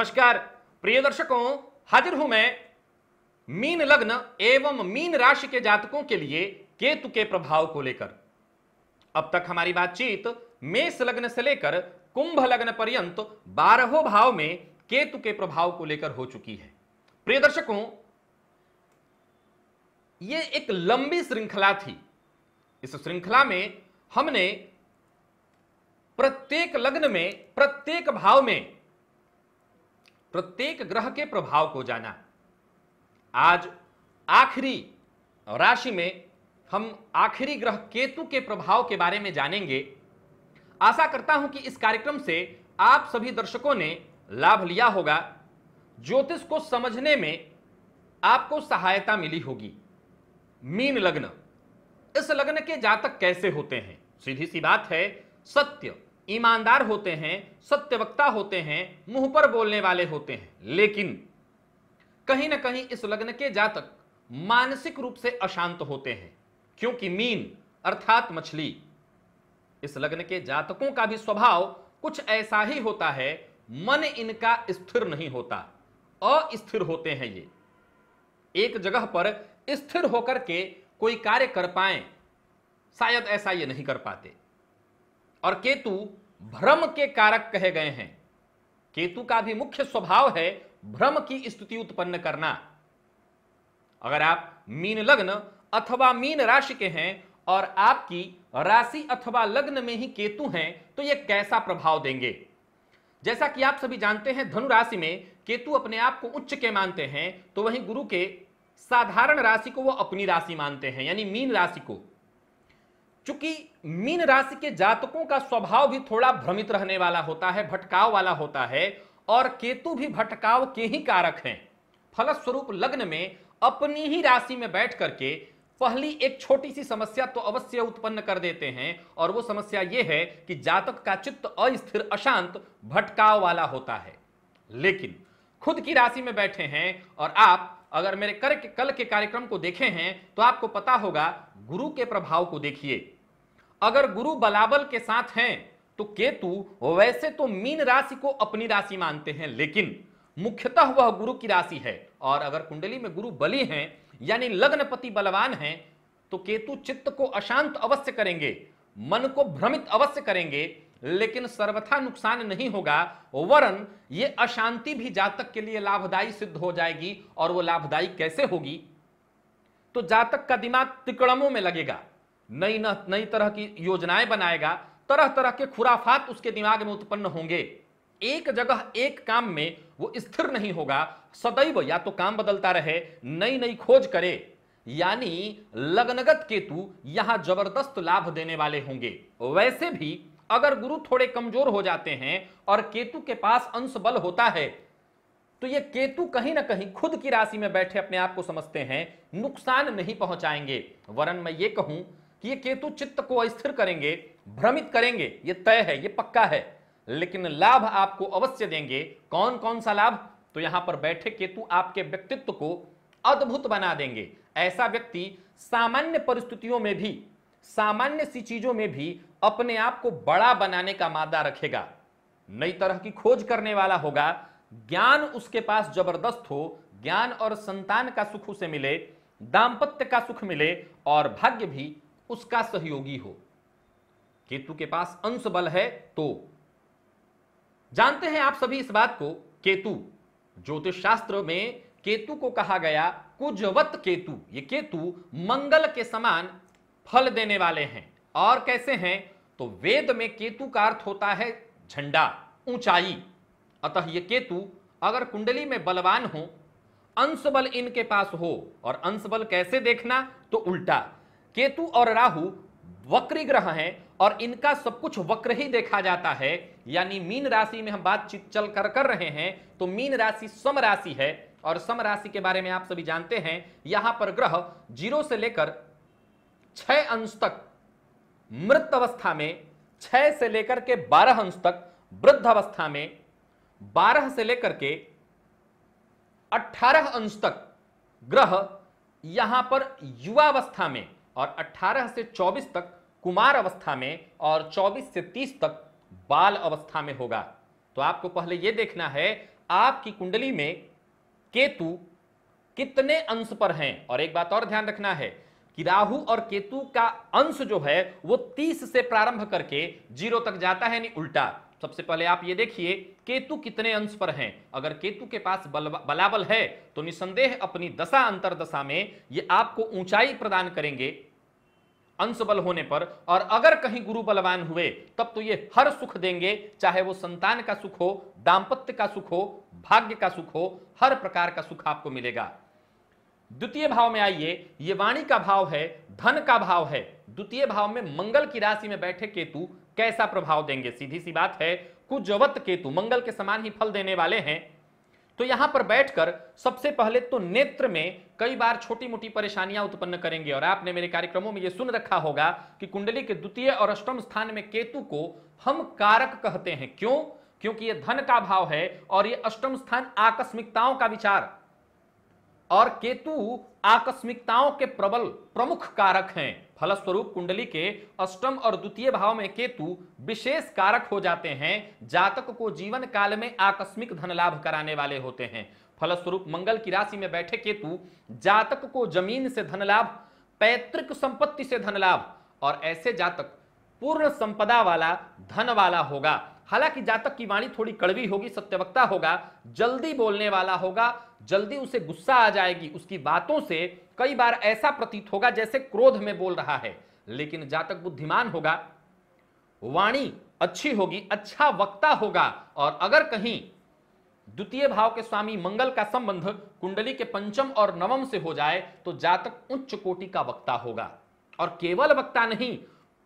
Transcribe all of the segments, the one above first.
नमस्कार प्रिय दर्शकों हाजिर हूं मैं मीन लग्न एवं मीन राशि के जातकों के लिए केतु के प्रभाव को लेकर अब तक हमारी बातचीत मेष लग्न से लेकर कुंभ लग्न पर्यंत बारहों भाव में केतु के प्रभाव को लेकर हो चुकी है प्रिय दर्शकों ये एक लंबी श्रृंखला थी इस श्रृंखला में हमने प्रत्येक लग्न में प्रत्येक भाव में प्रत्येक ग्रह के प्रभाव को जाना आज आखिरी राशि में हम आखिरी ग्रह केतु के प्रभाव के बारे में जानेंगे आशा करता हूं कि इस कार्यक्रम से आप सभी दर्शकों ने लाभ लिया होगा ज्योतिष को समझने में आपको सहायता मिली होगी मीन लग्न इस लग्न के जातक कैसे होते हैं सीधी सी बात है सत्य ईमानदार होते हैं सत्यवक्ता होते हैं मुंह पर बोलने वाले होते हैं लेकिन कहीं ना कहीं इस लग्न के जातक मानसिक रूप से अशांत होते हैं क्योंकि मीन अर्थात मछली इस लग्न के जातकों का भी स्वभाव कुछ ऐसा ही होता है मन इनका स्थिर नहीं होता अस्थिर होते हैं ये एक जगह पर स्थिर होकर के कोई कार्य कर पाए शायद ऐसा ये नहीं कर पाते और केतु भ्रम के कारक कहे गए हैं केतु का भी मुख्य स्वभाव है भ्रम की स्थिति उत्पन्न करना अगर आप मीन लग्न अथवा मीन राशि के हैं और आपकी राशि अथवा लग्न में ही केतु हैं तो यह कैसा प्रभाव देंगे जैसा कि आप सभी जानते हैं धनु राशि में केतु अपने आप को उच्च के मानते हैं तो वहीं गुरु के साधारण राशि को वो अपनी राशि मानते हैं यानी मीन राशि को चूंकि मीन राशि के जातकों का स्वभाव भी थोड़ा भ्रमित रहने वाला होता है भटकाव वाला होता है और केतु भी भटकाव के ही कारक हैं फलस्वरूप लग्न में अपनी ही राशि में बैठ करके पहली एक छोटी सी समस्या तो अवश्य उत्पन्न कर देते हैं और वो समस्या ये है कि जातक का चित्त अस्थिर अशांत भटकाव वाला होता है लेकिन खुद की राशि में बैठे हैं और आप अगर मेरे कर के, कल के कार्यक्रम को देखे हैं तो आपको पता होगा गुरु के प्रभाव को देखिए अगर गुरु बलाबल के साथ हैं तो केतु वैसे तो मीन राशि को अपनी राशि मानते हैं लेकिन मुख्यतः वह गुरु की राशि है और अगर कुंडली में गुरु बली हैं यानी लग्नपति बलवान हैं तो केतु चित्त को अशांत अवश्य करेंगे मन को भ्रमित अवश्य करेंगे लेकिन सर्वथा नुकसान नहीं होगा वरन ये अशांति भी जातक के लिए लाभदायी सिद्ध हो जाएगी और वो लाभदायी कैसे होगी तो जातक का दिमाग तिकड़मों में लगेगा नई नई तरह की योजनाएं बनाएगा तरह तरह के खुराफात उसके दिमाग में उत्पन्न होंगे एक जगह एक काम में वो स्थिर नहीं होगा सदैव या तो काम बदलता रहे नई नई खोज करे यानी लग्नगत केतु यहां जबरदस्त लाभ देने वाले होंगे वैसे भी अगर गुरु थोड़े कमजोर हो जाते हैं और केतु के पास अंश बल होता है तो ये केतु कहीं ना कहीं खुद की राशि में बैठे अपने आप को समझते हैं नुकसान नहीं पहुंचाएंगे वरन मैं ये कहूं कि ये केतु चित्त को अस्थिर करेंगे भ्रमित करेंगे ये तय है ये पक्का है लेकिन लाभ आपको अवश्य देंगे कौन कौन सा लाभ तो यहां पर बैठे केतु आपके व्यक्तित्व को अद्भुत बना देंगे ऐसा व्यक्ति सामान्य परिस्थितियों में भी सामान्य सी चीजों में भी अपने आप को बड़ा बनाने का मादा रखेगा नई तरह की खोज करने वाला होगा ज्ञान उसके पास जबरदस्त हो ज्ञान और संतान का सुख उसे मिले दाम्पत्य का सुख मिले और भाग्य भी उसका सहयोगी हो केतु के पास अंश बल है तो जानते हैं आप सभी इस बात को केतु ज्योतिष शास्त्र में केतु को कहा गया कुजवत केतु ये केतु मंगल के समान फल देने वाले हैं और कैसे हैं तो वेद में केतु का अर्थ होता है झंडा ऊंचाई अतः ये केतु अगर कुंडली में बलवान हो अंश बल इनके पास हो और अंश बल कैसे देखना तो उल्टा केतु और राहु वक्री ग्रह हैं और इनका सब कुछ वक्र ही देखा जाता है यानी मीन राशि में हम बातचीत चल कर कर रहे हैं तो मीन राशि सम राशि है और सम राशि के बारे में आप सभी जानते हैं यहां पर ग्रह जीरो से लेकर छह अंश तक मृत अवस्था में छह से लेकर के बारह अंश तक वृद्ध अवस्था में बारह से लेकर के अठारह अंश तक ग्रह यहां पर युवावस्था में और अठारह से चौबीस तक कुमार अवस्था में और चौबीस से तीस तक बाल अवस्था में होगा तो आपको पहले यह देखना है आपकी कुंडली में केतु कितने अंश पर हैं और एक बात और ध्यान रखना है कि राहु और केतु का अंश जो है वो 30 से प्रारंभ करके जीरो तक जाता है यानी उल्टा सबसे पहले आप ये देखिए केतु कितने अंश पर हैं अगर केतु के पास बल, बलाबल है तो निसंदेह अपनी दशा अंतर दशा में ये आपको ऊंचाई प्रदान करेंगे अंश बल होने पर और अगर कहीं गुरु बलवान हुए तब तो ये हर सुख देंगे चाहे वो संतान का सुख हो दाम्पत्य का सुख हो भाग्य का सुख हो हर प्रकार का सुख आपको मिलेगा द्वितीय भाव में आइए ये वाणी का भाव है धन का भाव है द्वितीय भाव में मंगल की राशि में बैठे केतु कैसा प्रभाव देंगे सीधी सी बात है कुजवत केतु मंगल के समान ही फल देने वाले हैं तो यहां पर बैठकर सबसे पहले तो नेत्र में कई बार छोटी मोटी परेशानियां उत्पन्न करेंगे और आपने मेरे कार्यक्रमों में यह सुन रखा होगा कि कुंडली के द्वितीय और अष्टम स्थान में केतु को हम कारक कहते हैं क्यों क्योंकि यह धन का भाव है और यह अष्टम स्थान आकस्मिकताओं का विचार और केतु आकस्मिकताओं के प्रबल प्रमुख कारक हैं फलस्वरूप कुंडली के अष्टम और द्वितीय भाव में केतु विशेष कारक हो जाते हैं जातक को जीवन काल में आकस्मिक धन लाभ कराने वाले होते हैं फलस्वरूप मंगल की राशि में बैठे केतु जातक को जमीन से धन लाभ पैतृक संपत्ति से धन लाभ और ऐसे जातक पूर्ण संपदा वाला धन वाला होगा हालांकि जातक की वाणी थोड़ी कड़वी होगी सत्यवक्ता होगा जल्दी बोलने वाला होगा जल्दी उसे गुस्सा आ जाएगी उसकी बातों से कई बार ऐसा प्रतीत होगा जैसे क्रोध में बोल रहा है लेकिन जातक बुद्धिमान होगा वाणी अच्छी होगी अच्छा वक्ता होगा और अगर कहीं द्वितीय भाव के स्वामी मंगल का संबंध कुंडली के पंचम और नवम से हो जाए तो जातक उच्च कोटि का वक्ता होगा और केवल वक्ता नहीं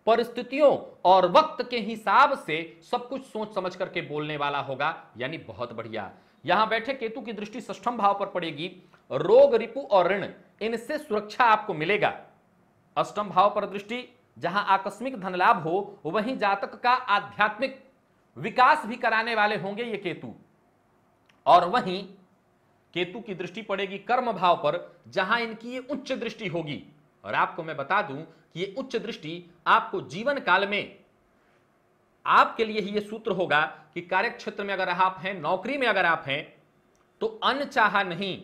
परिस्थितियों और वक्त के हिसाब से सब कुछ सोच समझ करके बोलने वाला होगा यानी बहुत बढ़िया यहां बैठे केतु की दृष्टि सष्टम भाव पर पड़ेगी रोग रिपु और ऋण इनसे सुरक्षा आपको मिलेगा अष्टम भाव पर दृष्टि जहां आकस्मिक धन लाभ हो वहीं जातक का आध्यात्मिक विकास भी कराने वाले होंगे ये केतु और वहीं केतु की दृष्टि पड़ेगी कर्म भाव पर जहां इनकी ये उच्च दृष्टि होगी और आपको मैं बता दूं ये उच्च दृष्टि आपको जीवन काल में आपके लिए ही ये सूत्र होगा कि कार्य क्षेत्र में अगर आप हैं नौकरी में अगर आप हैं तो अन नहीं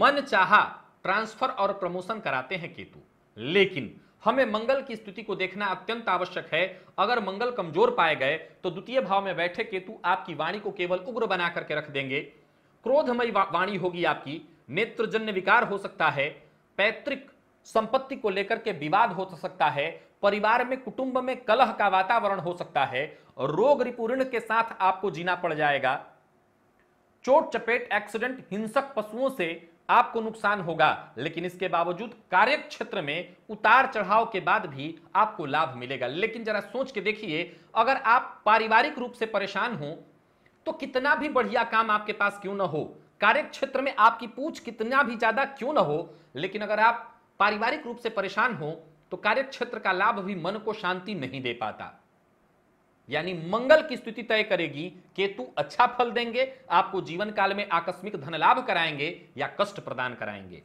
मन चाहा ट्रांसफर और प्रमोशन कराते हैं केतु लेकिन हमें मंगल की स्थिति को देखना अत्यंत आवश्यक है अगर मंगल कमजोर पाए गए तो द्वितीय भाव में बैठे केतु आपकी वाणी को केवल उग्र बना करके रख देंगे क्रोधमय वाणी होगी आपकी नेत्रजन्य विकार हो सकता है पैतृक संपत्ति को लेकर के विवाद हो तो सकता है परिवार में कुटुंब में कलह का वातावरण हो सकता है रोग रिपूर्ण के साथ आपको जीना पड़ जाएगा चोट चपेट एक्सीडेंट हिंसक पशुओं से आपको नुकसान होगा लेकिन इसके बावजूद कार्य क्षेत्र में उतार चढ़ाव के बाद भी आपको लाभ मिलेगा लेकिन जरा सोच के देखिए अगर आप पारिवारिक रूप से परेशान हो तो कितना भी बढ़िया काम आपके पास क्यों ना हो कार्य क्षेत्र में आपकी पूछ कितना भी ज्यादा क्यों ना हो लेकिन अगर आप पारिवारिक रूप से परेशान हो तो कार्य क्षेत्र का लाभ भी मन को शांति नहीं दे पाता यानी मंगल की स्थिति तय करेगी केतु अच्छा फल देंगे आपको जीवन काल में आकस्मिक धन लाभ कराएंगे या कष्ट प्रदान कराएंगे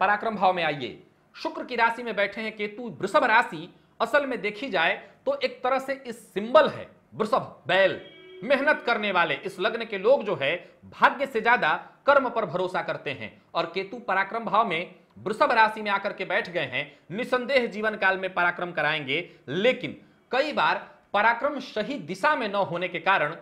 पराक्रम भाव में आइए शुक्र की राशि में बैठे हैं केतु वृषभ राशि असल में देखी जाए तो एक तरह से इस सिंबल है वृषभ बैल मेहनत करने वाले इस लग्न के लोग जो है भाग्य से ज्यादा कर्म पर भरोसा करते हैं और केतु पराक्रम भाव में वृषभ राशि में आकर के बैठ गए हैं निसंदेह जीवन काल में पराक्रम कराएंगे लेकिन कई बार पराक्रम सही दिशा में न होने के कारण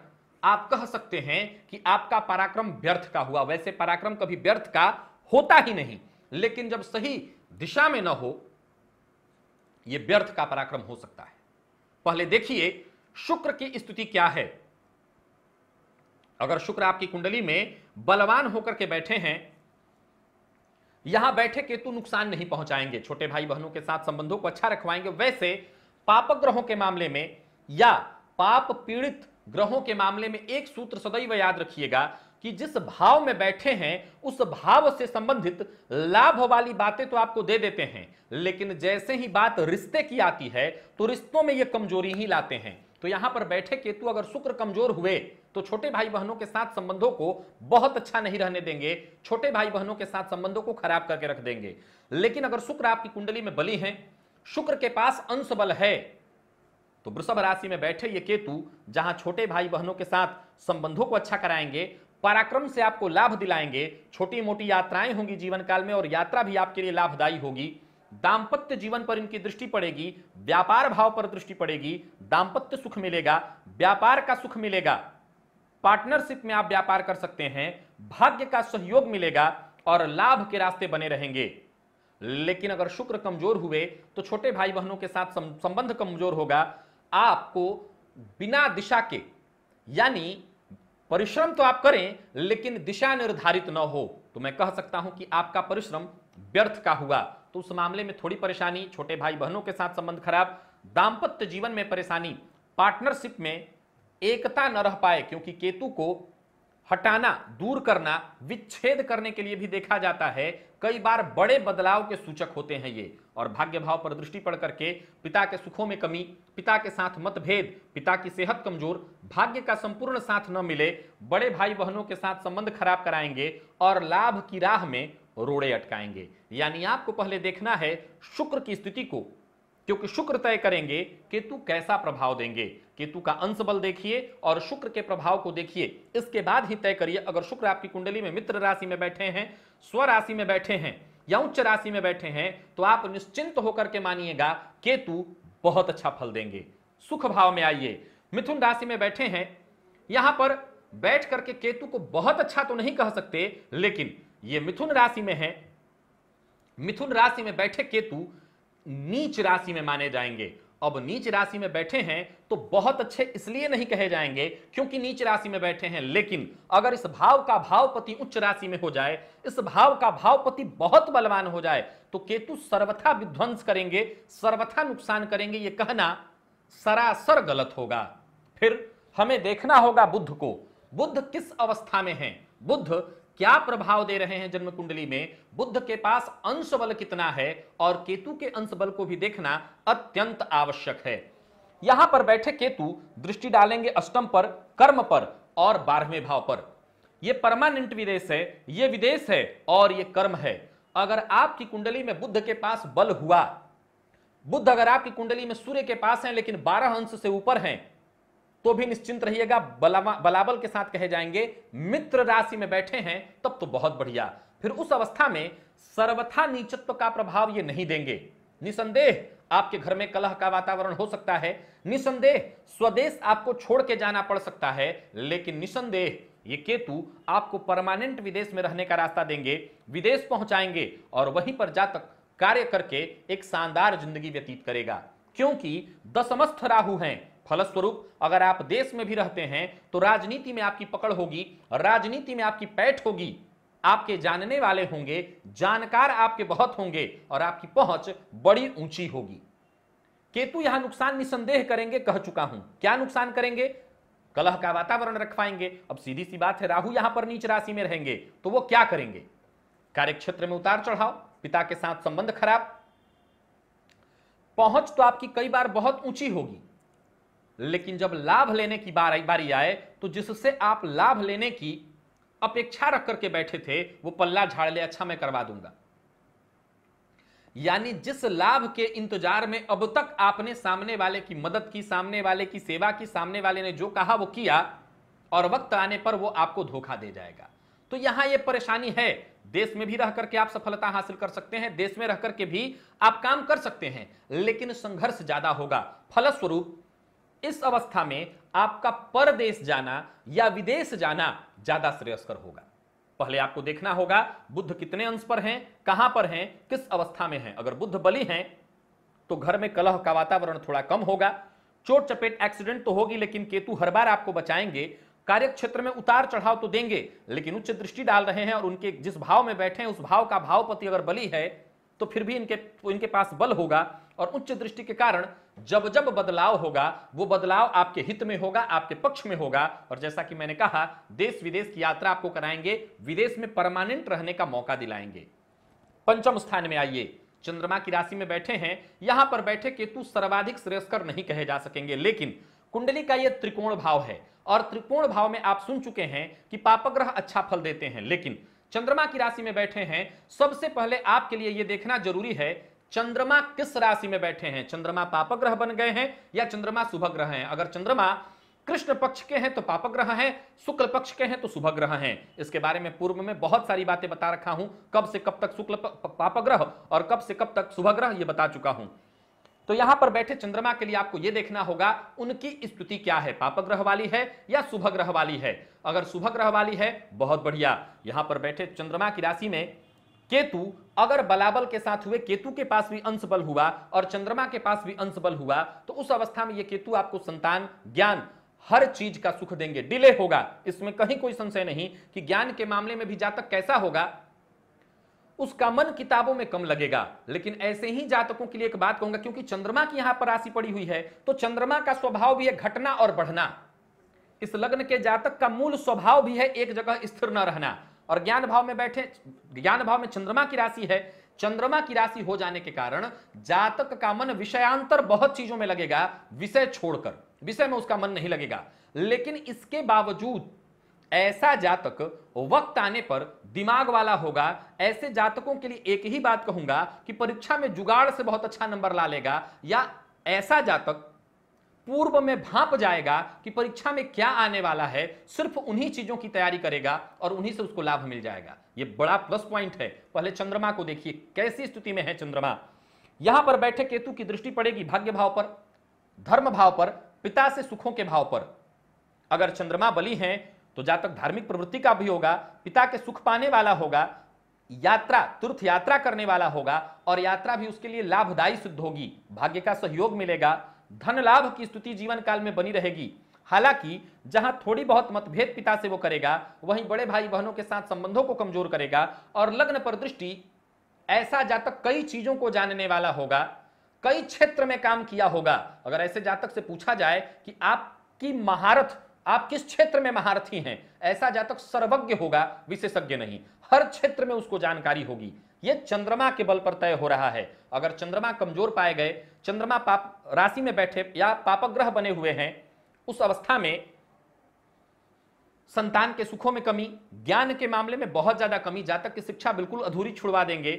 आप कह सकते हैं कि आपका पराक्रम व्यर्थ का हुआ वैसे पराक्रम कभी व्यर्थ का होता ही नहीं लेकिन जब सही दिशा में न हो यह व्यर्थ का पराक्रम हो सकता है पहले देखिए शुक्र की स्थिति क्या है अगर शुक्र आपकी कुंडली में बलवान होकर के बैठे हैं यहां बैठे केतु नुकसान नहीं पहुंचाएंगे छोटे भाई बहनों के साथ संबंधों को अच्छा रखवाएंगे वैसे पाप ग्रहों के मामले में या पाप पीड़ित ग्रहों के मामले में एक सूत्र सदैव याद रखिएगा कि जिस भाव में बैठे हैं उस भाव से संबंधित लाभ वाली बातें तो आपको दे देते हैं लेकिन जैसे ही बात रिश्ते की आती है तो रिश्तों में ये कमजोरी ही लाते हैं तो यहां पर बैठे केतु अगर शुक्र कमजोर हुए तो छोटे भाई बहनों के साथ संबंधों को बहुत अच्छा नहीं रहने देंगे छोटे भाई बहनों के साथ संबंधों को खराब करके रख देंगे लेकिन अगर शुक्र आपकी कुंडली में बली है शुक्र के पास अंश बल है तो वृषभ राशि में बैठे ये केतु जहां छोटे भाई बहनों के साथ संबंधों को अच्छा कराएंगे पराक्रम से आपको लाभ दिलाएंगे छोटी मोटी यात्राएं होंगी जीवन काल में और यात्रा भी आपके लिए लाभदायी होगी दाम्पत्य जीवन पर इनकी दृष्टि पड़ेगी व्यापार भाव पर दृष्टि पड़ेगी दाम्पत्य सुख मिलेगा व्यापार का सुख मिलेगा पार्टनरशिप में आप व्यापार कर सकते हैं भाग्य का सहयोग मिलेगा और लाभ के रास्ते बने रहेंगे लेकिन अगर शुक्र कमजोर हुए तो छोटे भाई बहनों के साथ संबंध कमजोर होगा आपको बिना दिशा के यानी परिश्रम तो आप करें लेकिन दिशा निर्धारित न हो तो मैं कह सकता हूं कि आपका परिश्रम व्यर्थ का हुआ तो उस मामले में थोड़ी परेशानी छोटे भाई बहनों के साथ संबंध खराब दाम्पत्य जीवन में परेशानी पार्टनरशिप में एकता न रह पाए क्योंकि केतु को हटाना दूर करना विच्छेद करने के लिए भी देखा जाता है कई बार बड़े बदलाव के सूचक होते हैं ये और भाग्य भाव पर दृष्टि पड़ करके पिता के सुखों में कमी पिता के साथ मतभेद पिता की सेहत कमजोर भाग्य का संपूर्ण साथ न मिले बड़े भाई बहनों के साथ संबंध खराब कराएंगे और लाभ की राह में रोड़े अटकाएंगे यानी आपको पहले देखना है शुक्र की स्थिति को क्योंकि शुक्र तय करेंगे केतु कैसा प्रभाव देंगे केतु का अंश बल देखिए और शुक्र के प्रभाव को देखिए इसके बाद ही तय करिए अगर शुक्र आपकी कुंडली में मित्र राशि में बैठे हैं स्व राशि में बैठे हैं या उच्च राशि में बैठे हैं तो आप निश्चिंत होकर के मानिएगा केतु बहुत अच्छा फल देंगे सुख भाव में आइए मिथुन राशि में बैठे हैं यहां पर बैठ करके केतु को बहुत अच्छा तो नहीं कह सकते लेकिन ये मिथुन राशि में है मिथुन राशि में बैठे केतु नीच राशि में माने जाएंगे अब नीच राशि में बैठे हैं तो बहुत अच्छे इसलिए नहीं कहे जाएंगे क्योंकि नीच राशि में बैठे हैं लेकिन अगर इस भाव का भावपति उच्च राशि में हो जाए इस भाव का भावपति बहुत बलवान हो जाए तो केतु सर्वथा विध्वंस करेंगे सर्वथा नुकसान करेंगे ये कहना सरासर गलत होगा फिर हमें देखना होगा बुद्ध को बुद्ध किस अवस्था में है बुद्ध क्या प्रभाव दे रहे हैं जन्म कुंडली में बुद्ध के पास अंश बल कितना है और केतु के अंश बल को भी देखना अत्यंत आवश्यक है यहां पर बैठे केतु दृष्टि डालेंगे अष्टम पर कर्म पर और बारहवें भाव पर यह परमानेंट विदेश है यह विदेश है और यह कर्म है अगर आपकी कुंडली में बुद्ध के पास बल हुआ बुद्ध अगर आपकी कुंडली में सूर्य के पास है लेकिन बारह अंश से ऊपर हैं तो भी निश्चिंत रहिएगा बलाबल के साथ कहे जाएंगे मित्र राशि में बैठे हैं तब तो बहुत बढ़िया फिर उस अवस्था में सर्वथा नीचत्व का प्रभाव ये नहीं देंगे निसंदेह आपके घर में कलह का वातावरण हो सकता है निसंदेह स्वदेश आपको छोड़ के जाना पड़ सकता है लेकिन निसंदेह ये केतु आपको परमानेंट विदेश में रहने का रास्ता देंगे विदेश पहुंचाएंगे और वहीं पर जातक कार्य करके एक शानदार जिंदगी व्यतीत करेगा क्योंकि दसमस्थ राहु हैं फलस्वरूप अगर आप देश में भी रहते हैं तो राजनीति में आपकी पकड़ होगी राजनीति में आपकी पैठ होगी आपके जानने वाले होंगे जानकार आपके बहुत होंगे और आपकी पहुंच बड़ी ऊंची होगी केतु यहां नुकसान निसंदेह करेंगे कह चुका हूं क्या नुकसान करेंगे कलह का वातावरण रखवाएंगे अब सीधी सी बात है राहु यहां पर नीच राशि में रहेंगे तो वो क्या करेंगे कार्यक्षेत्र में उतार चढ़ाव पिता के साथ संबंध खराब पहुंच तो आपकी कई बार बहुत ऊंची होगी लेकिन जब लाभ लेने की बार बारी आए तो जिससे आप लाभ लेने की अपेक्षा रख करके बैठे थे वो पल्ला झाड़ ले अच्छा मैं करवा दूंगा यानी जिस लाभ के इंतजार में अब तक आपने सामने वाले की मदद की सामने वाले की सेवा की सामने वाले ने जो कहा वो किया और वक्त आने पर वो आपको धोखा दे जाएगा तो यहां ये परेशानी है देश में भी रह करके आप सफलता हासिल कर सकते हैं देश में रह करके भी आप काम कर सकते हैं लेकिन संघर्ष ज्यादा होगा फलस्वरूप इस अवस्था में आपका परदेश जाना या विदेश जाना ज्यादा श्रेयस्कर होगा पहले आपको देखना होगा बुद्ध कितने अंश पर हैं कहां पर हैं किस अवस्था में हैं अगर बुद्ध बलि हैं तो घर में कलह का वातावरण थोड़ा कम होगा चोट चपेट एक्सीडेंट तो होगी लेकिन केतु हर बार आपको बचाएंगे कार्यक्षेत्र में उतार चढ़ाव तो देंगे लेकिन उच्च दृष्टि डाल रहे हैं और उनके जिस भाव में बैठे हैं उस भाव का भावपति अगर बलि है तो फिर भी इनके इनके पास बल होगा और उच्च दृष्टि के कारण जब जब बदलाव होगा वो बदलाव आपके हित में होगा आपके पक्ष में होगा और जैसा कि मैंने कहा देश विदेश की यात्रा आपको कराएंगे विदेश में परमानेंट रहने का मौका दिलाएंगे पंचम स्थान में आइए चंद्रमा की राशि में बैठे हैं यहां पर बैठे केतु सर्वाधिक श्रेयस्कर नहीं कहे जा सकेंगे लेकिन कुंडली का यह त्रिकोण भाव है और त्रिकोण भाव में आप सुन चुके हैं कि पापग्रह अच्छा फल देते हैं लेकिन चंद्रमा की राशि में बैठे हैं सबसे पहले आपके लिए यह देखना जरूरी है चंद्रमा किस राशि में बैठे हैं चंद्रमा पापक ग्रह बन गए हैं या चंद्रमा शुभ ग्रह हैं अगर चंद्रमा कृष्ण पक्ष के हैं तो पापक ग्रह हैं शुक्ल पक्ष के हैं तो शुभ ग्रह हैं इसके बारे में पूर्व में बहुत सारी बातें बता रखा हूं कब से कब तक शुक्ल पापक ग्रह और कब से कब तक शुभ ग्रह ये बता चुका हूं तो यहां पर बैठे चंद्रमा के लिए आपको यह देखना होगा उनकी स्तुति क्या है पापक ग्रह वाली है या शुभ ग्रह वाली है अगर शुभ ग्रह वाली है बहुत बढ़िया यहां पर बैठे चंद्रमा की राशि में केतु अगर बलाबल के साथ हुए केतु के पास भी अंश बल हुआ और चंद्रमा के पास भी अंश बल हुआ तो उस अवस्था में ये केतु आपको संतान ज्ञान हर चीज का सुख देंगे डिले होगा इसमें कहीं कोई संशय नहीं कि ज्ञान के मामले में भी जातक कैसा होगा उसका मन किताबों में कम लगेगा लेकिन ऐसे ही जातकों के लिए एक बात कहूंगा क्योंकि चंद्रमा की यहां पर राशि पड़ी हुई है तो चंद्रमा का स्वभाव भी है घटना और बढ़ना इस लग्न के जातक का मूल स्वभाव भी है एक जगह स्थिर न रहना और ज्ञान भाव में बैठे ज्ञान भाव में चंद्रमा की राशि है चंद्रमा की राशि हो जाने के कारण जातक का मन विषयांतर बहुत चीजों में लगेगा विषय छोड़कर विषय में उसका मन नहीं लगेगा लेकिन इसके बावजूद ऐसा जातक वक्त आने पर दिमाग वाला होगा ऐसे जातकों के लिए एक ही बात कहूंगा कि परीक्षा में जुगाड़ से बहुत अच्छा नंबर ला लेगा या ऐसा जातक पूर्व में भाप जाएगा कि परीक्षा में क्या आने वाला है सिर्फ उन्हीं चीजों की तैयारी करेगा और उन्हीं से उसको लाभ मिल जाएगा यह बड़ा प्लस पॉइंट है पहले चंद्रमा को देखिए कैसी स्थिति में है चंद्रमा यहां पर बैठे केतु की दृष्टि पड़ेगी भाग्य भाव पर धर्म भाव पर पिता से सुखों के भाव पर अगर चंद्रमा बली है तो जातक धार्मिक प्रवृत्ति का भी होगा पिता के सुख पाने वाला होगा यात्रा तीर्थ यात्रा करने वाला होगा और यात्रा भी उसके लिए लाभदायी सिद्ध होगी भाग्य का सहयोग मिलेगा धन लाभ की स्तुति जीवन काल में बनी रहेगी हालांकि जहां थोड़ी बहुत मतभेद पिता से वो करेगा वहीं बड़े भाई बहनों के साथ संबंधों को कमजोर करेगा और लग्न पर दृष्टि ऐसा जातक कई चीजों को जानने वाला होगा कई क्षेत्र में काम किया होगा अगर ऐसे जातक से पूछा जाए कि आपकी महारत आप किस क्षेत्र में महारथी हैं ऐसा जातक सर्वज्ञ होगा विशेषज्ञ नहीं हर क्षेत्र में उसको जानकारी होगी यह चंद्रमा के बल पर तय हो रहा है अगर चंद्रमा कमजोर पाए गए चंद्रमा पाप राशि में बैठे या पापग्रह बने हुए हैं उस अवस्था में संतान के सुखों में कमी ज्ञान के मामले में बहुत ज्यादा कमी जातक की शिक्षा बिल्कुल अधूरी छुड़वा देंगे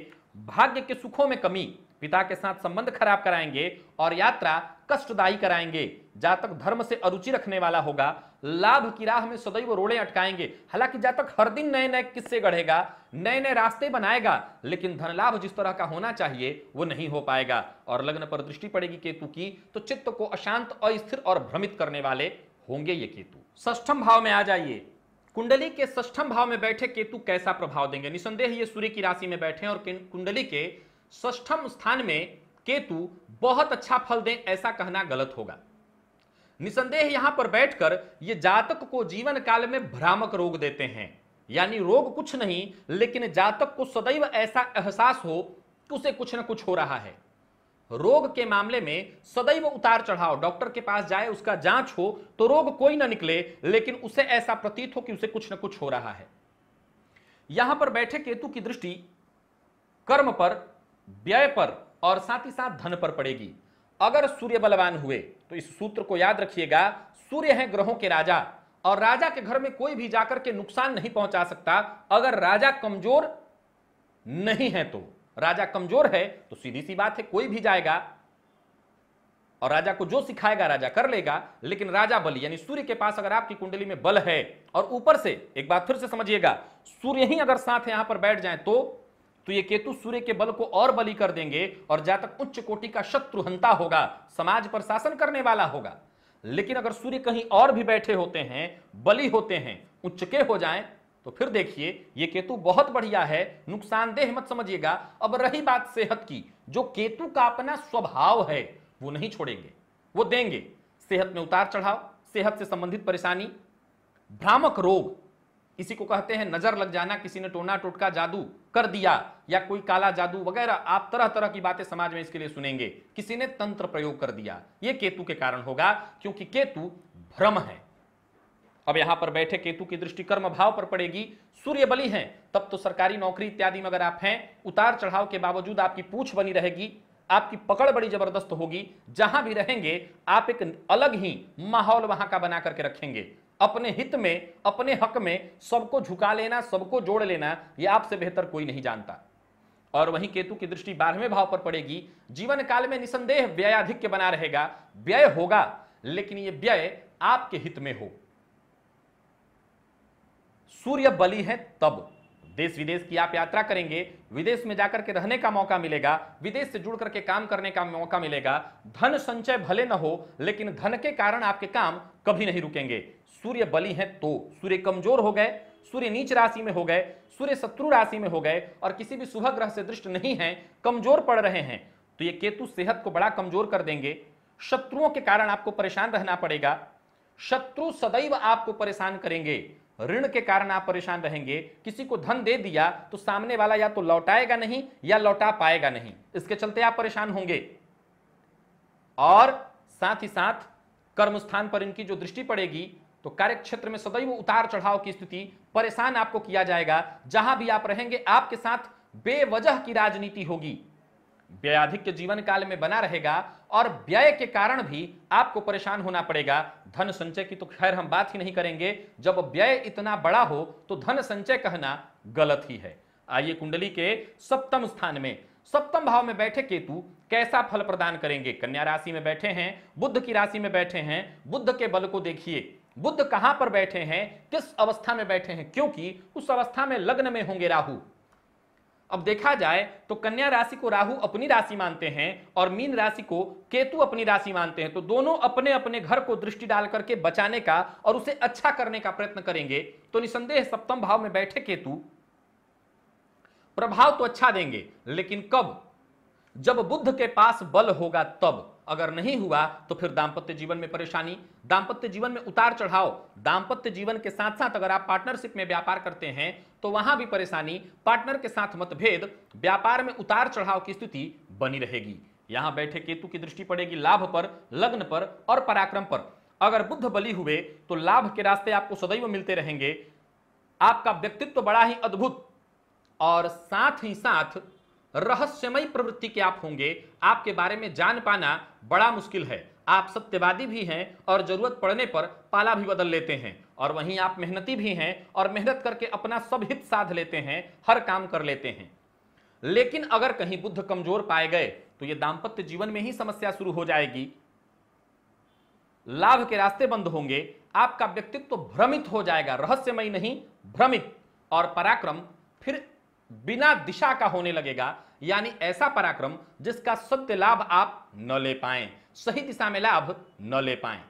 भाग्य के सुखों में कमी पिता के साथ संबंध खराब कराएंगे और यात्रा कष्टदायी कराएंगे जातक धर्म से अरुचि रखने वाला होगा लाभ की राह में सदैव रोड़े अटकाएंगे हालांकि जातक हर दिन नए नए किस्से गढ़ेगा नए नए रास्ते बनाएगा लेकिन धन लाभ जिस तरह का होना चाहिए वो नहीं हो पाएगा और लग्न पर दृष्टि पड़ेगी केतु की तो चित्त को अशांत अस्थिर और भ्रमित करने वाले होंगे ये केतु ष्ठम भाव में आ जाइए कुंडली के ष्ठम भाव में बैठे केतु कैसा प्रभाव देंगे निसंदेह ये सूर्य की राशि में बैठे और कुंडली के ष्ठम स्थान में केतु बहुत अच्छा फल दें ऐसा कहना गलत होगा निसंदेह यहां पर बैठकर ये जातक को जीवन काल में भ्रामक रोग देते हैं यानी रोग कुछ नहीं लेकिन जातक को सदैव ऐसा एहसास हो कि उसे कुछ ना कुछ हो रहा है रोग के मामले में सदैव उतार चढ़ाव डॉक्टर के पास जाए उसका जांच हो तो रोग कोई ना निकले लेकिन उसे ऐसा प्रतीत हो कि उसे कुछ ना कुछ हो रहा है यहां पर बैठे केतु की दृष्टि कर्म पर व्यय पर और साथ ही साथ धन पर पड़ेगी अगर सूर्य बलवान हुए तो इस सूत्र को याद रखिएगा सूर्य है ग्रहों के राजा और राजा के घर में कोई भी जाकर के नुकसान नहीं पहुंचा सकता अगर राजा कमजोर नहीं है तो राजा कमजोर है तो सीधी सी बात है कोई भी जाएगा और राजा को जो सिखाएगा राजा कर लेगा लेकिन राजा बल यानी सूर्य के पास अगर आपकी कुंडली में बल है और ऊपर से एक बार फिर से समझिएगा सूर्य ही अगर साथ यहां पर बैठ जाए तो तो ये केतु सूर्य के बल को और बली कर देंगे और जातक उच्च कोटि का शत्रुहंता होगा समाज पर शासन करने वाला होगा लेकिन अगर सूर्य कहीं और भी बैठे होते हैं बली होते हैं उच्च के हो जाएं तो फिर देखिए ये केतु बहुत बढ़िया है नुकसानदेह मत समझिएगा अब रही बात सेहत की जो केतु का अपना स्वभाव है वो नहीं छोड़ेंगे वो देंगे सेहत में उतार चढ़ाव सेहत से संबंधित परेशानी भ्रामक रोग किसी को कहते हैं नजर लग जाना किसी ने टोना टोटका जादू कर दिया या कोई काला जादू वगैरह आप तरह तरह की बातें समाज में इसके लिए सुनेंगे किसी ने तंत्र प्रयोग कर दिया यह केतु के कारण होगा क्योंकि केतु भ्रम है अब यहां पर बैठे केतु की दृष्टि कर्म भाव पर पड़ेगी सूर्य बलि है तब तो सरकारी नौकरी इत्यादि में अगर आप हैं उतार चढ़ाव के बावजूद आपकी पूछ बनी रहेगी आपकी पकड़ बड़ी जबरदस्त होगी जहां भी रहेंगे आप एक अलग ही माहौल वहां का बना करके रखेंगे अपने हित में अपने हक में सबको झुका लेना सबको जोड़ लेना यह आपसे बेहतर कोई नहीं जानता और वहीं केतु की दृष्टि बारहवें भाव पर पड़ेगी जीवन काल में निसंदेह व्ययाधिक्य बना रहेगा व्यय होगा लेकिन यह व्यय आपके हित में हो सूर्य बली है तब देश विदेश की आप यात्रा करेंगे विदेश में जाकर के रहने का मौका मिलेगा विदेश से जुड़ करके काम करने का मौका मिलेगा धन संचय भले न हो लेकिन धन के कारण आपके काम कभी नहीं रुकेंगे सूर्य बली है तो सूर्य कमजोर हो गए सूर्य नीच राशि में हो गए सूर्य शत्रु राशि में हो गए और किसी भी शुभ ग्रह से दृष्ट नहीं है कमजोर पड़ रहे हैं तो ये केतु सेहत को बड़ा कमजोर कर देंगे शत्रुओं के कारण आपको परेशान रहना पड़ेगा शत्रु सदैव आपको परेशान करेंगे ऋण के कारण आप परेशान रहेंगे किसी को धन दे दिया तो सामने वाला या तो लौटाएगा नहीं या लौटा पाएगा नहीं इसके चलते आप परेशान होंगे और साथ ही साथ कर्मस्थान पर इनकी जो दृष्टि पड़ेगी तो कार्य क्षेत्र में सदैव उतार चढ़ाव की स्थिति परेशान आपको किया जाएगा जहां भी आप रहेंगे आपके साथ बेवजह की राजनीति होगी व्ययाधिक के जीवन काल में बना रहेगा और व्यय के कारण भी आपको परेशान होना पड़ेगा धन संचय की तो खैर हम बात ही नहीं करेंगे जब व्यय इतना बड़ा हो तो धन संचय कहना गलत ही है आइए कुंडली के सप्तम स्थान में सप्तम भाव में बैठे केतु कैसा फल प्रदान करेंगे कन्या राशि में बैठे हैं बुद्ध की राशि में बैठे हैं बुद्ध के बल को देखिए बुद्ध कहां पर बैठे हैं किस अवस्था में बैठे हैं क्योंकि उस अवस्था में लग्न में होंगे राहु अब देखा जाए तो कन्या राशि को राहु अपनी राशि मानते हैं और मीन राशि को केतु अपनी राशि मानते हैं तो दोनों अपने अपने घर को दृष्टि डाल करके बचाने का और उसे अच्छा करने का प्रयत्न करेंगे तो निसंदेह सप्तम भाव में बैठे केतु प्रभाव तो अच्छा देंगे लेकिन कब जब बुद्ध के पास बल होगा तब अगर नहीं हुआ तो फिर दाम्पत्य जीवन में परेशानी दाम्पत्य जीवन में उतार चढ़ाव दाम्पत्य जीवन के साथ साथ अगर आप पार्टनरशिप में व्यापार करते हैं तो वहां भी परेशानी पार्टनर के साथ मतभेद व्यापार में उतार चढ़ाव की स्थिति बनी रहेगी यहां बैठे केतु की दृष्टि पड़ेगी लाभ पर लग्न पर और पराक्रम पर अगर बुद्ध बली हुए तो लाभ के रास्ते आपको सदैव मिलते रहेंगे आपका व्यक्तित्व बड़ा ही अद्भुत और साथ ही साथ रहस्यमय प्रवृत्ति के आप होंगे आपके बारे में जान पाना बड़ा मुश्किल है आप सत्यवादी भी हैं और जरूरत पड़ने पर पाला भी बदल लेते हैं और वहीं आप मेहनती भी हैं और मेहनत करके अपना सब हित साध लेते हैं हर काम कर लेते हैं लेकिन अगर कहीं बुद्ध कमजोर पाए गए तो ये दाम्पत्य जीवन में ही समस्या शुरू हो जाएगी लाभ के रास्ते बंद होंगे आपका व्यक्तित्व तो भ्रमित हो जाएगा रहस्यमय नहीं भ्रमित और पराक्रम फिर बिना दिशा का होने लगेगा यानी ऐसा पराक्रम जिसका सत्य लाभ आप न ले पाए सही दिशा में लाभ न ले पाए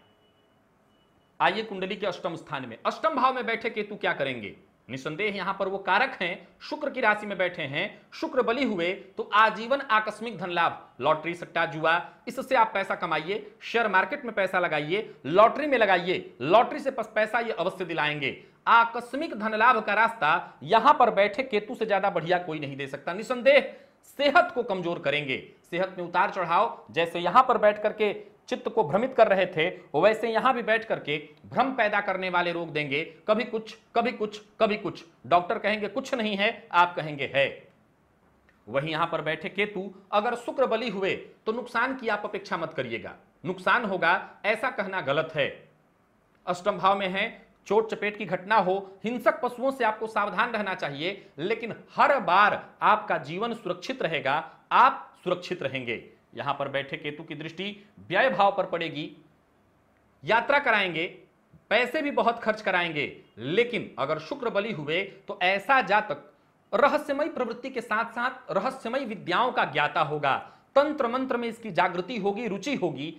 आइए कुंडली के अष्टम स्थान में अष्टम भाव में बैठे केतु क्या करेंगे निसंदेह यहां पर वो कारक हैं शुक्र की राशि में बैठे हैं शुक्र बली हुए तो आजीवन आकस्मिक धन लाभ लॉटरी सट्टा जुआ इससे आप पैसा कमाइए शेयर मार्केट में पैसा लगाइए लॉटरी में लगाइए लॉटरी से पैसा ये अवश्य दिलाएंगे आकस्मिक धन लाभ का रास्ता यहां पर बैठे केतु से ज्यादा बढ़िया कोई नहीं दे सकता निसंदेह सेहत को कमजोर करेंगे सेहत में उतार चढ़ाव जैसे यहां पर बैठ करके चित्त को भ्रमित कर रहे थे वैसे यहां भी बैठ करके भ्रम पैदा करने वाले रोग देंगे कभी कुछ कभी कुछ कभी कुछ डॉक्टर कहेंगे कुछ नहीं है आप कहेंगे है वहीं यहां पर बैठे केतु अगर शुक्र बली हुए तो नुकसान की आप अपेक्षा मत करिएगा नुकसान होगा ऐसा कहना गलत है अष्टम भाव में है चोट चपेट की घटना हो हिंसक पशुओं से आपको सावधान रहना चाहिए लेकिन हर बार आपका जीवन सुरक्षित रहेगा आप सुरक्षित रहेंगे यहां पर बैठे केतु की दृष्टि व्यय भाव पर पड़ेगी यात्रा कराएंगे पैसे भी बहुत खर्च कराएंगे लेकिन अगर शुक्र बली हुए तो ऐसा जातक रहस्यमय प्रवृत्ति के साथ साथ रहस्यमय विद्याओं का ज्ञाता होगा तंत्र मंत्र में इसकी जागृति होगी रुचि होगी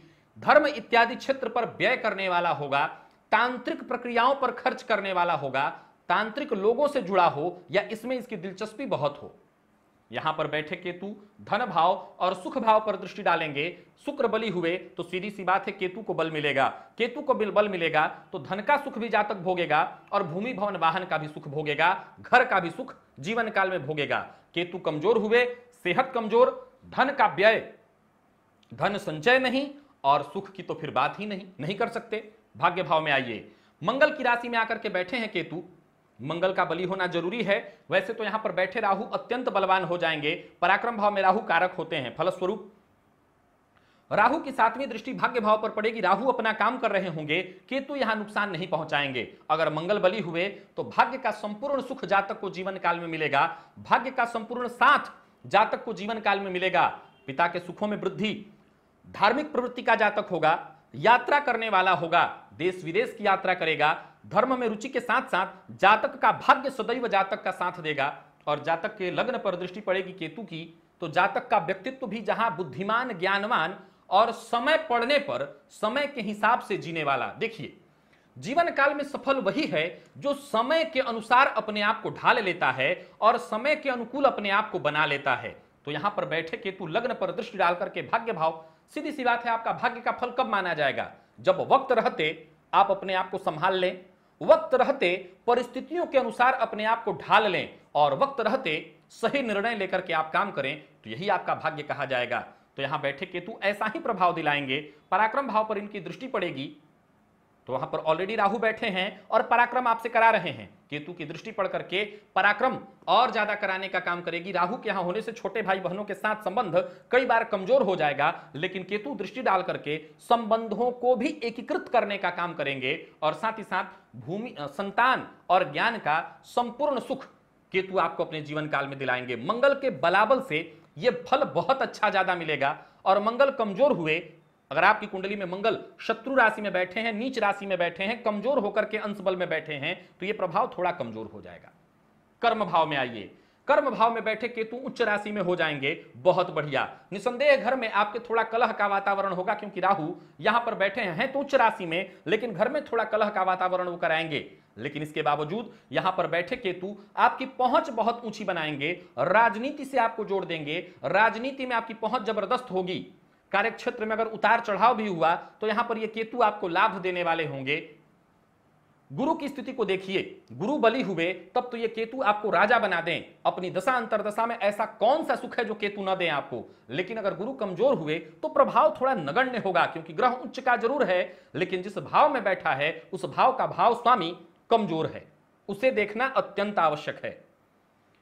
धर्म इत्यादि क्षेत्र पर व्यय करने वाला होगा तांत्रिक प्रक्रियाओं पर खर्च करने वाला होगा तांत्रिक लोगों से जुड़ा हो या इसमें इसकी दिलचस्पी बहुत हो यहां पर बैठे केतु धन भाव और सुख भाव पर दृष्टि डालेंगे शुक्र बलि हुए तो सीधी सी बात है केतु को बल मिलेगा केतु को बल मिलेगा तो धन का सुख भी जातक भोगेगा और भूमि भवन वाहन का भी सुख भोगेगा घर का भी सुख जीवन काल में भोगेगा केतु कमजोर हुए सेहत कमजोर धन का व्यय धन संचय नहीं और सुख की तो फिर बात ही नहीं नहीं कर सकते भाग्य भाव में आइए मंगल की राशि में आकर के बैठे हैं केतु मंगल का बलि होना जरूरी है वैसे तो यहां पर बैठे राहु अत्यंत बलवान हो जाएंगे पराक्रम भाव में राहु कारक होते हैं फलस्वरूप राहु की सातवीं दृष्टि भाग्य भाव पर पड़ेगी राहु अपना काम कर रहे होंगे केतु यहां नुकसान नहीं पहुंचाएंगे अगर मंगल बलि हुए तो भाग्य का संपूर्ण सुख जातक को जीवन काल में मिलेगा भाग्य का संपूर्ण साथ जातक को जीवन काल में मिलेगा पिता के सुखों में वृद्धि धार्मिक प्रवृत्ति का जातक होगा यात्रा करने वाला होगा देश विदेश की यात्रा करेगा धर्म में रुचि के साथ साथ जातक का भाग्य सदैव जातक का साथ देगा और जातक के लग्न पर दृष्टि पड़ेगी केतु की तो जातक का व्यक्तित्व भी जहां बुद्धिमान ज्ञानवान और समय पड़ने पर समय के हिसाब से जीने वाला देखिए जीवन काल में सफल वही है जो समय के अनुसार अपने आप को ढाल लेता है और समय के अनुकूल अपने आप को बना लेता है तो यहां पर बैठे केतु लग्न पर दृष्टि डालकर के भाग्य भाव सीधी सी बात है आपका भाग्य का फल कब माना जाएगा जब वक्त रहते आप अपने आप को संभाल लें वक्त रहते परिस्थितियों के अनुसार अपने आप को ढाल लें और वक्त रहते सही निर्णय लेकर के आप काम करें तो यही आपका भाग्य कहा जाएगा तो यहां बैठे केतु ऐसा ही प्रभाव दिलाएंगे पराक्रम भाव पर इनकी दृष्टि पड़ेगी तो वहां पर ऑलरेडी राहु बैठे हैं और पराक्रम आपसे करा रहे हैं केतु की दृष्टि पड़ करके पराक्रम और ज्यादा कराने का काम करेगी राहु के यहां होने से छोटे भाई बहनों के साथ संबंध कई बार कमजोर हो जाएगा लेकिन केतु दृष्टि डाल करके संबंधों को भी एकीकृत करने का काम करेंगे और साथ ही साथ भूमि संतान और ज्ञान का संपूर्ण सुख केतु आपको अपने जीवन काल में दिलाएंगे मंगल के बलाबल से यह फल बहुत अच्छा ज्यादा मिलेगा और मंगल कमजोर हुए अगर आपकी कुंडली में मंगल शत्रु राशि में बैठे हैं नीच राशि में बैठे हैं कमजोर होकर के अंश बल में बैठे हैं तो यह प्रभाव थोड़ा कमजोर हो जाएगा कर्म भाव में आइए कर्म भाव में बैठे केतु उच्च राशि में हो जाएंगे बहुत बढ़िया निसंदेह घर में आपके थोड़ा कलह का वातावरण होगा क्योंकि राहु यहां पर बैठे हैं तो उच्च राशि में लेकिन घर में थोड़ा कलह का वातावरण वो कराएंगे लेकिन इसके बावजूद यहां पर बैठे केतु आपकी पहुंच बहुत ऊंची बनाएंगे राजनीति से आपको जोड़ देंगे राजनीति में आपकी पहुंच जबरदस्त होगी कार्य क्षेत्र में अगर उतार चढ़ाव भी हुआ तो यहां पर ये केतु आपको लाभ देने वाले होंगे गुरु की स्थिति को देखिए गुरु बलि हुए तब तो ये केतु आपको राजा बना दें अपनी दशा अंतरदशा में ऐसा कौन सा सुख है जो केतु ना दें आपको लेकिन अगर गुरु कमजोर हुए तो प्रभाव थोड़ा नगण्य होगा क्योंकि ग्रह उच्च का जरूर है लेकिन जिस भाव में बैठा है उस भाव का भाव स्वामी कमजोर है उसे देखना अत्यंत आवश्यक है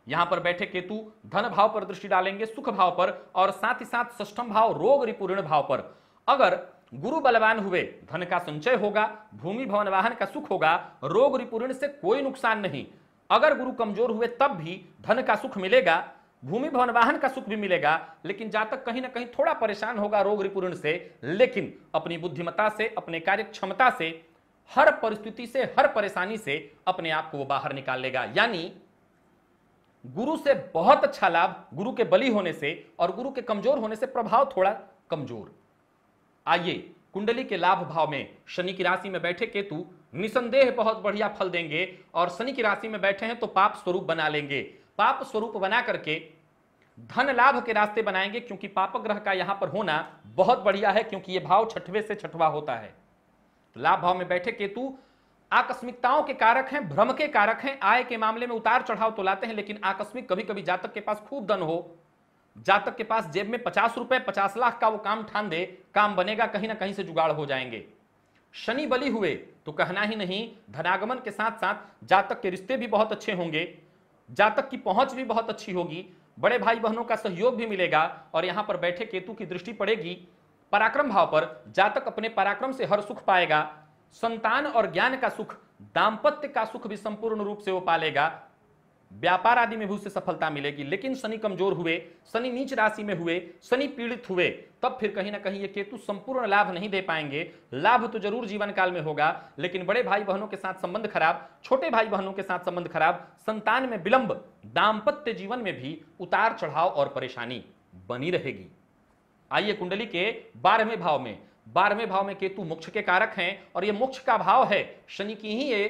यहां पर बैठे केतु धन भाव पर दृष्टि डालेंगे सुख भाव पर और साथ ही साथ सष्टम भाव रोग रिपूर्ण भाव पर अगर गुरु बलवान हुए धन का संचय होगा भूमि भवन वाहन का सुख होगा रोग रिपूर्ण से कोई नुकसान नहीं अगर गुरु कमजोर हुए तब भी धन का सुख मिलेगा भूमि भवन वाहन का सुख भी मिलेगा लेकिन जातक कहीं ना कहीं थोड़ा परेशान होगा रोग रिपूर्ण से लेकिन अपनी बुद्धिमता से अपने कार्य क्षमता से हर परिस्थिति से हर परेशानी से अपने आप को वो बाहर निकाल लेगा यानी गुरु से बहुत अच्छा लाभ गुरु के बली होने से और गुरु के कमजोर होने से प्रभाव थोड़ा कमजोर आइए कुंडली के लाभ भाव में शनि की राशि में बैठे केतु निसंदेह बहुत बढ़िया फल देंगे और शनि की राशि में बैठे हैं तो पाप स्वरूप बना लेंगे पाप स्वरूप बना करके धन लाभ के रास्ते बनाएंगे क्योंकि पाप ग्रह का यहां पर होना बहुत बढ़िया है क्योंकि यह भाव छठवे से छठवा होता है तो लाभ भाव में बैठे केतु आकस्मिकताओं के कारक हैं भ्रम के कारक हैं आय के मामले में उतार चढ़ाव तो लाते हैं लेकिन आकस्मिक कभी कभी जातक के पास खूब धन हो जातक के पास जेब में पचास रुपए पचास लाख का वो काम ठान दे काम बनेगा कहीं ना कहीं से जुगाड़ हो जाएंगे शनि बलि हुए तो कहना ही नहीं धनागमन के साथ साथ जातक के रिश्ते भी बहुत अच्छे होंगे जातक की पहुंच भी बहुत अच्छी होगी बड़े भाई बहनों का सहयोग भी मिलेगा और यहां पर बैठे केतु की दृष्टि पड़ेगी पराक्रम भाव पर जातक अपने पराक्रम से हर सुख पाएगा संतान और ज्ञान का सुख दाम्पत्य का सुख भी संपूर्ण रूप से वो पालेगा व्यापार आदि में भी उसे सफलता मिलेगी लेकिन शनि कमजोर हुए शनि नीच राशि में हुए शनि पीड़ित हुए तब फिर कहीं ना कहीं ये केतु संपूर्ण लाभ नहीं दे पाएंगे लाभ तो जरूर जीवन काल में होगा लेकिन बड़े भाई बहनों के साथ संबंध खराब छोटे भाई बहनों के साथ संबंध खराब संतान में विलंब दाम्पत्य जीवन में भी उतार चढ़ाव और परेशानी बनी रहेगी आइए कुंडली के बारहवें भाव में बारहवें भाव में केतु मोक्ष के कारक हैं और ये मोक्ष का भाव है शनि की ही ये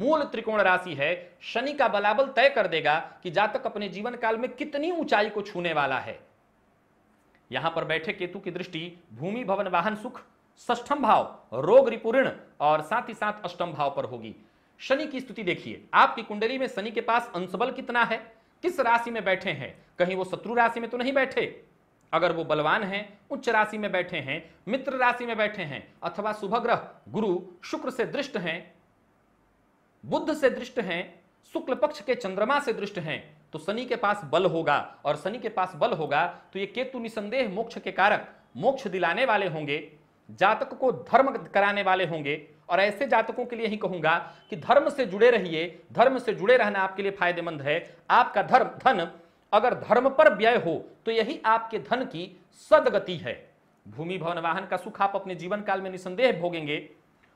मूल त्रिकोण राशि है शनि का बलाबल तय कर देगा कि जातक अपने जीवन काल में कितनी ऊंचाई को छूने वाला है यहां पर बैठे केतु की दृष्टि भूमि भवन वाहन सुख ष्ठम भाव रोग रिपूर्ण और साथ ही साथ अष्टम भाव पर होगी शनि की स्थिति देखिए आपकी कुंडली में शनि के पास अंशबल कितना है किस राशि में बैठे हैं कहीं वो शत्रु राशि में तो नहीं बैठे अगर वो बलवान हैं उच्च राशि में बैठे हैं मित्र राशि में बैठे हैं अथवा शुभ ग्रह गुरु शुक्र से दृष्ट हैं बुद्ध से दृष्ट हैं शुक्ल पक्ष के चंद्रमा से दृष्ट हैं तो शनि के पास बल होगा और शनि के पास बल होगा तो ये केतु निसंदेह मोक्ष के कारक मोक्ष दिलाने वाले होंगे जातक को धर्म कराने वाले होंगे और ऐसे जातकों के लिए ही कहूंगा कि धर्म से जुड़े रहिए धर्म से जुड़े रहना आपके लिए फायदेमंद है आपका धर्म धन अगर धर्म पर व्यय हो तो यही आपके धन की सदगति है भूमि भवन वाहन का सुख आप अपने जीवन काल में निसंदेह भोगेंगे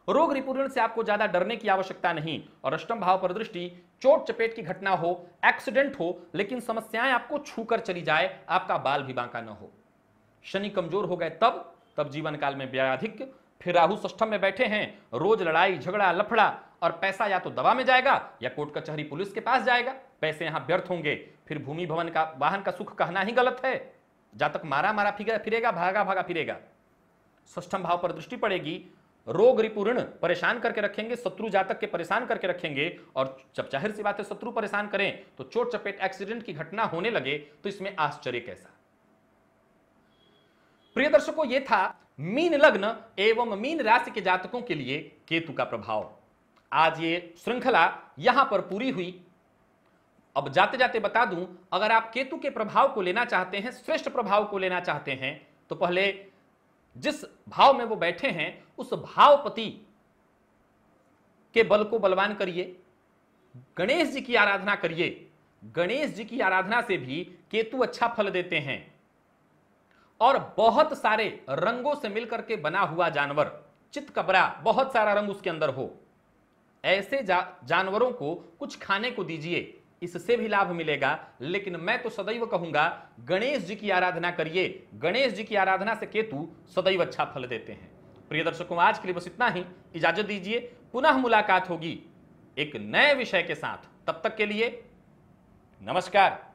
रोग रिपूर्ण से आपको ज्यादा डरने की आवश्यकता नहीं और अष्टम भाव पर दृष्टि चोट चपेट की घटना हो एक्सीडेंट हो लेकिन समस्याएं आपको छूकर चली जाए आपका बाल भी बांका न हो शनि कमजोर हो गए तब तब जीवन काल में व्याधिक फिर राहु सष्टम में बैठे हैं रोज लड़ाई झगड़ा लफड़ा और पैसा या तो दवा में जाएगा या कोर्ट कचहरी पुलिस के पास जाएगा पैसे यहां व्यर्थ होंगे फिर भूमि भवन का वाहन का सुख कहना ही गलत है जातक तक मारा मारा फिरेगा फिरेगा भागा भागा फिरेगा सष्टम भाव पर दृष्टि पड़ेगी रोग रिपूर्ण परेशान करके रखेंगे शत्रु जातक के परेशान करके रखेंगे और जब जाहिर सी बात है शत्रु परेशान करें तो चोट चपेट एक्सीडेंट की घटना होने लगे तो इसमें आश्चर्य कैसा प्रिय दर्शकों यह था मीन लग्न एवं मीन राशि के जातकों के लिए केतु का प्रभाव आज ये श्रृंखला यहां पर पूरी हुई अब जाते जाते बता दूं अगर आप केतु के प्रभाव को लेना चाहते हैं श्रेष्ठ प्रभाव को लेना चाहते हैं तो पहले जिस भाव में वो बैठे हैं उस भावपति के बल को बलवान करिए गणेश जी की आराधना करिए गणेश जी की आराधना से भी केतु अच्छा फल देते हैं और बहुत सारे रंगों से मिलकर के बना हुआ जानवर चितकबरा बहुत सारा रंग उसके अंदर हो ऐसे जा, जानवरों को कुछ खाने को दीजिए इससे भी लाभ मिलेगा लेकिन मैं तो सदैव कहूंगा गणेश जी की आराधना करिए गणेश जी की आराधना से केतु सदैव अच्छा फल देते हैं प्रिय दर्शकों आज के लिए बस इतना ही इजाजत दीजिए पुनः मुलाकात होगी एक नए विषय के साथ तब तक के लिए नमस्कार